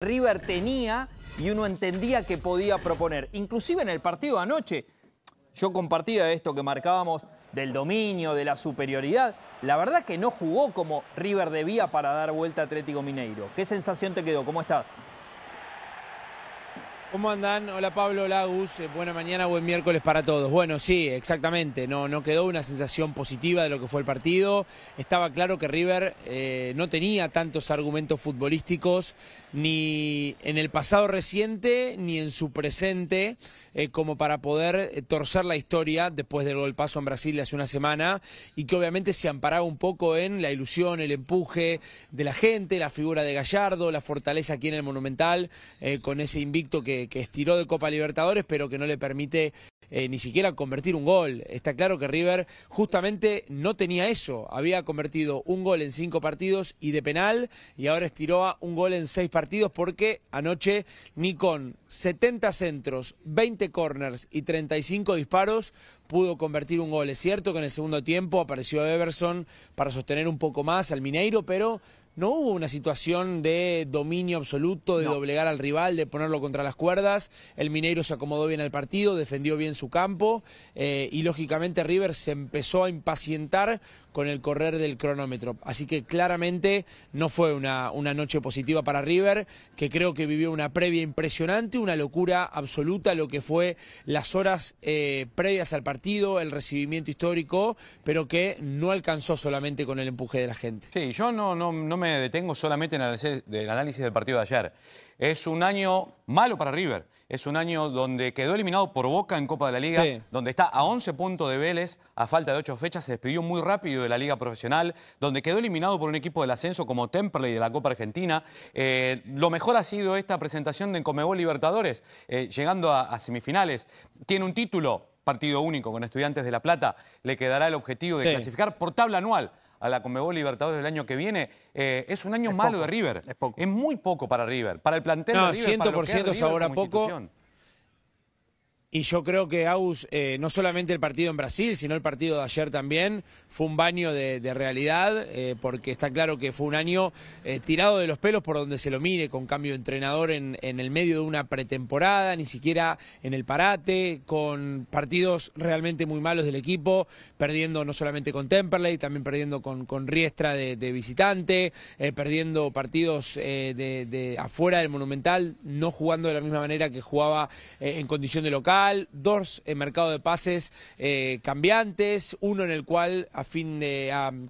River tenía y uno entendía que podía proponer. Inclusive en el partido anoche, yo compartía esto que marcábamos del dominio, de la superioridad. La verdad que no jugó como River debía para dar vuelta a Atlético Mineiro. ¿Qué sensación te quedó? ¿Cómo estás? ¿Cómo andan? Hola Pablo, hola Gus. Eh, buena mañana, buen miércoles para todos. Bueno, sí, exactamente. No, no quedó una sensación positiva de lo que fue el partido. Estaba claro que River eh, no tenía tantos argumentos futbolísticos ni en el pasado reciente ni en su presente eh, como para poder torcer la historia después del golpazo en Brasil hace una semana y que obviamente se amparaba un poco en la ilusión, el empuje de la gente, la figura de Gallardo, la fortaleza aquí en el Monumental con ese invicto que que, estiró de Copa Libertadores, pero que no le permite eh, ni siquiera convertir un gol. Está claro que River justamente no tenía eso. Había convertido un gol en cinco partidos y de penal, y ahora estiró a un gol en seis partidos porque anoche ni con 70 centros, 20 corners y 35 disparos pudo convertir un gol. Es cierto que en el segundo tiempo apareció Everson para sostener un poco más al Mineiro, pero no hubo una situación de dominio absoluto, de doblegar al rival, de ponerlo contra las cuerdas. El minero se acomodó bien al partido, defendió bien su campo eh, y lógicamente River se empezó a impacientar con el correr del cronómetro. Así que claramente no fue una, una noche positiva para River, que creo que vivió una previa impresionante, una locura absoluta, lo que fue las horas eh, previas al partido, el recibimiento histórico, pero que no alcanzó solamente con el empuje de la gente. Sí, yo no, no, no me detengo solamente en el análisis del partido de ayer. Es un año malo para River. Es un año donde quedó eliminado por Boca en Copa de la Liga, donde está a 11 puntos de Vélez, a falta de 8 fechas, se despidió muy rápido de la Liga Profesional, donde quedó eliminado por un equipo del ascenso como Temperley de la Copa Argentina. Eh, lo mejor ha sido esta presentación de Comebol Libertadores, eh, llegando a, semifinales. Tiene un título, partido único con Estudiantes de La Plata, le quedará el objetivo de clasificar por tabla anual a la Conmebol Libertadores del año que viene, eh, es un año malo de River. Es, muy poco para River, para el plantel de River. para lo que River ahora poco. Y yo creo que Aus, eh, no solamente el partido en Brasil, sino el partido de ayer también, fue un baño de, realidad, eh, porque está claro que fue un año eh, tirado de los pelos por donde se lo mire, con cambio de entrenador en, el medio de una pretemporada, ni siquiera en el parate, con partidos realmente muy malos del equipo, perdiendo no solamente con Temperley, también perdiendo con, Riestra de, visitante, perdiendo partidos de, afuera del Monumental, no jugando de la misma manera que jugaba en condición de local dos en mercado de pases eh, cambiantes, uno en el cual a fin de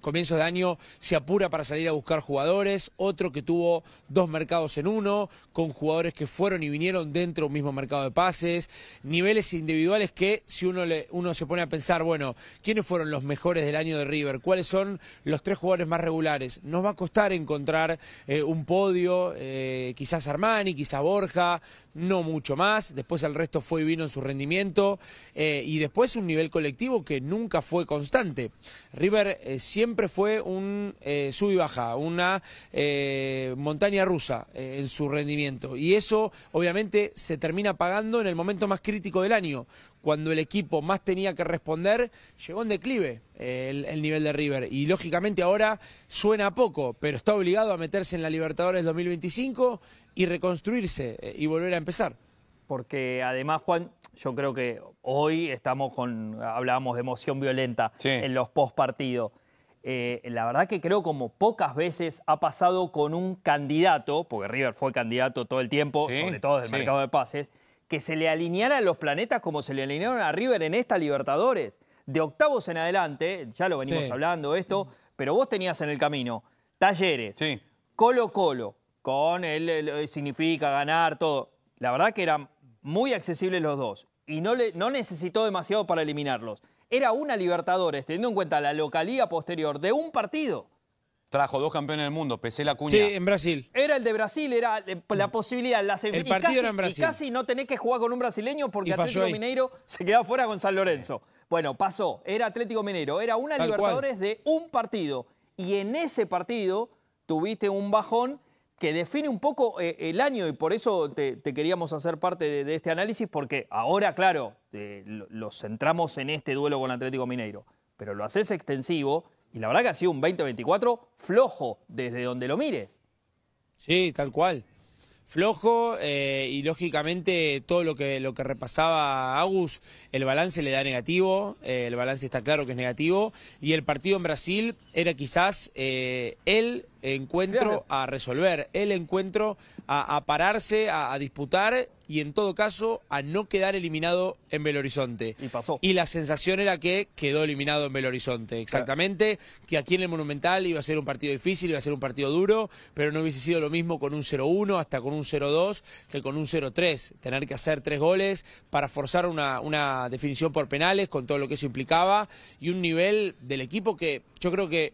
comienzos de año se apura para salir a buscar jugadores, otro que tuvo dos mercados en uno, con jugadores que fueron y vinieron dentro de un mismo mercado de pases, niveles individuales que si uno, le, uno se pone a pensar, bueno, ¿quiénes fueron los mejores del año de River? ¿Cuáles son los tres jugadores más regulares? Nos va a costar encontrar eh, un podio, eh, quizás Armani, quizás Borja, no mucho más, después el resto fue y vino en su rendimiento eh, y después un nivel colectivo que nunca fue constante. River eh, siempre fue un eh, sub y baja, una montaña rusa en su rendimiento y eso obviamente se termina pagando en el momento más crítico del año, cuando el equipo más tenía que responder, llegó un declive el, el, nivel de River. Y lógicamente ahora suena poco, pero está obligado a meterse en la Libertadores 2025 y reconstruirse y volver a empezar. Porque además, Juan, yo creo que hoy estamos con, hablábamos de emoción violenta en los post eh, la verdad que creo como pocas veces ha pasado con un candidato, porque River fue candidato todo el tiempo, sobre todo del el mercado de pases, que se le alinearan los planetas como se le alinearon a River en esta Libertadores. De octavos en adelante, ya lo venimos hablando esto, pero vos tenías en el camino Talleres, Colo Colo, con él significa ganar todo. La verdad que eran muy accesibles los dos y no, le, no necesitó demasiado para eliminarlos. Era una Libertadores, teniendo en cuenta la localía posterior de un partido. Trajo dos campeones del mundo, pese la cuña. Sí, en Brasil. Era el de Brasil, era la mm. posibilidad. La el partido era en Brasil. Y casi no tenés que jugar con un brasileño porque Atlético Mineiro se quedó fuera con San Lorenzo. Bueno, pasó. Era Atlético Mineiro. Era una Libertadores de un partido. Y en ese partido tuviste un bajón que define un poco eh, el año y por eso te, queríamos hacer parte de, este análisis, porque ahora, claro, eh, los lo, centramos en este duelo con Atlético Mineiro, pero lo haces extensivo y la verdad que ha sido un 2024 flojo desde donde lo mires. Sí, tal cual flojo eh, y lógicamente todo lo que, lo que repasaba Agus, el balance le da negativo, eh, el balance está claro que es negativo y el partido en Brasil era quizás eh, el encuentro a resolver, el encuentro a, pararse, a disputar y en todo caso a no quedar eliminado en Belo Horizonte. Y pasó. Y la sensación era que quedó eliminado en Belo Horizonte, exactamente, que aquí en el Monumental iba a ser un partido difícil, iba a ser un partido duro, pero no hubiese sido lo mismo con un 0-1 hasta con un 0-2 que con un 0-3, tener que hacer tres goles para forzar una, una definición por penales con todo lo que eso implicaba y un nivel del equipo que yo creo que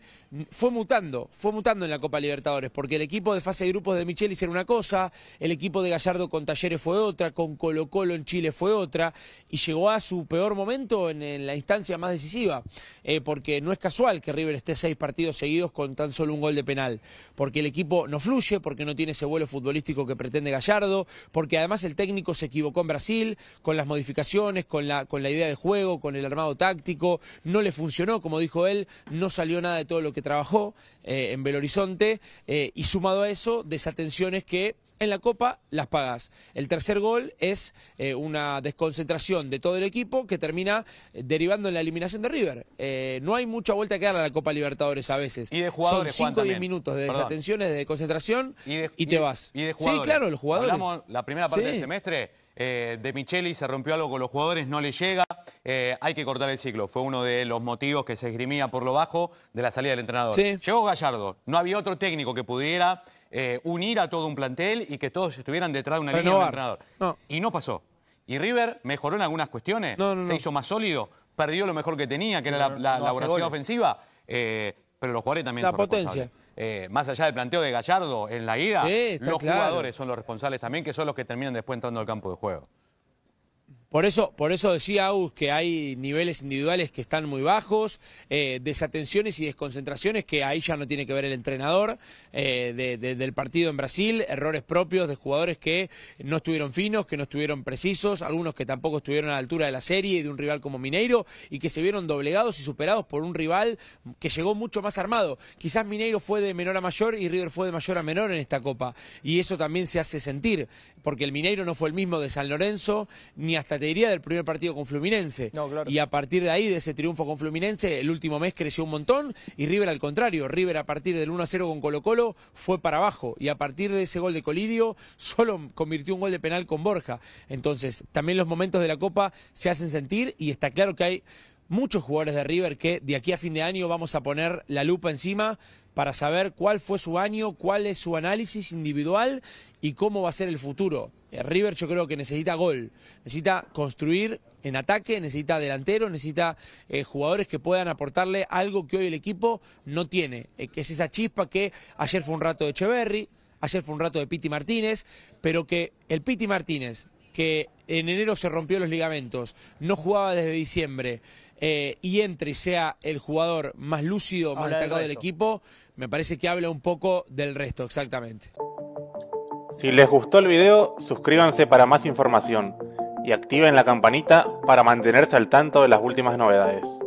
fue mutando, fue mutando en la Copa Libertadores, porque el equipo de fase de grupos de Michel hicieron una cosa, el equipo de Gallardo con Talleres fue otra, con Colo Colo en Chile fue otra, y llegó a su peor momento en, la instancia más decisiva, eh, porque no es casual que River esté seis partidos seguidos con tan solo un gol de penal, porque el equipo no fluye, porque no tiene ese vuelo futbolístico que pretende Gallardo, porque además el técnico se equivocó en Brasil, con las modificaciones, con la, con la idea de juego, con el armado táctico, no le funcionó, como dijo él, no salió nada de todo lo que trabajó eh, en Belo Horizonte eh, y sumado a eso, desatenciones que en la Copa las pagas. El tercer gol es eh, una desconcentración de todo el equipo que termina derivando en la eliminación de River. no hay mucha vuelta que dar a la Copa Libertadores a veces. Y de jugadores, Son 5 o 10 minutos de desatenciones, de concentración y, te vas. Y Sí, claro, los jugadores. la primera parte del semestre, eh, de Micheli se rompió algo con los jugadores, no le llega. Eh, hay que cortar el ciclo. Fue uno de los motivos que se esgrimía por lo bajo de la salida del entrenador. Llegó Gallardo, no había otro técnico que pudiera eh, unir a todo un plantel y que todos estuvieran detrás de una línea de entrenador. Y no pasó. Y River mejoró en algunas cuestiones, se hizo más sólido, perdió lo mejor que tenía, que era la, la, ofensiva, eh, pero los jugadores también son potencia. más allá del planteo de Gallardo en la ida, los jugadores son los responsables también, que son los que terminan después entrando al campo de juego. Por eso, por eso decía Aus que hay niveles individuales que están muy bajos, eh, desatenciones y desconcentraciones que ahí ya no tiene que ver el entrenador eh, del partido en Brasil, errores propios de jugadores que no estuvieron finos, que no estuvieron precisos, algunos que tampoco estuvieron a la altura de la serie y de un rival como Mineiro y que se vieron doblegados y superados por un rival que llegó mucho más armado. Quizás Mineiro fue de menor a mayor y River fue de mayor a menor en esta copa y eso también se hace sentir porque el Mineiro no fue el mismo de San Lorenzo ni hasta del primer partido con Fluminense. Y a partir de ahí, de ese triunfo con Fluminense, el último mes creció un montón y River al contrario. River a partir del 1-0 con Colo Colo fue para abajo y a partir de ese gol de Colidio solo convirtió un gol de penal con Borja. Entonces, también los momentos de la Copa se hacen sentir y está claro que hay muchos jugadores de River que de aquí a fin de año vamos a poner la lupa encima para saber cuál fue su año, cuál es su análisis individual y cómo va a ser el futuro. Eh, River yo creo que necesita gol, necesita construir en ataque, necesita delantero, necesita eh, jugadores que puedan aportarle algo que hoy el equipo no tiene, eh, que es esa chispa que ayer fue un rato de Echeverry, ayer fue un rato de Piti Martínez, pero que el Piti Martínez que en enero se rompió los ligamentos, no jugaba desde diciembre eh, y entre y sea el jugador más lúcido, más destacado del, del equipo, me parece que habla un poco del resto, exactamente. Si les gustó el video, suscríbanse para más información y activen la campanita para mantenerse al tanto de las últimas novedades.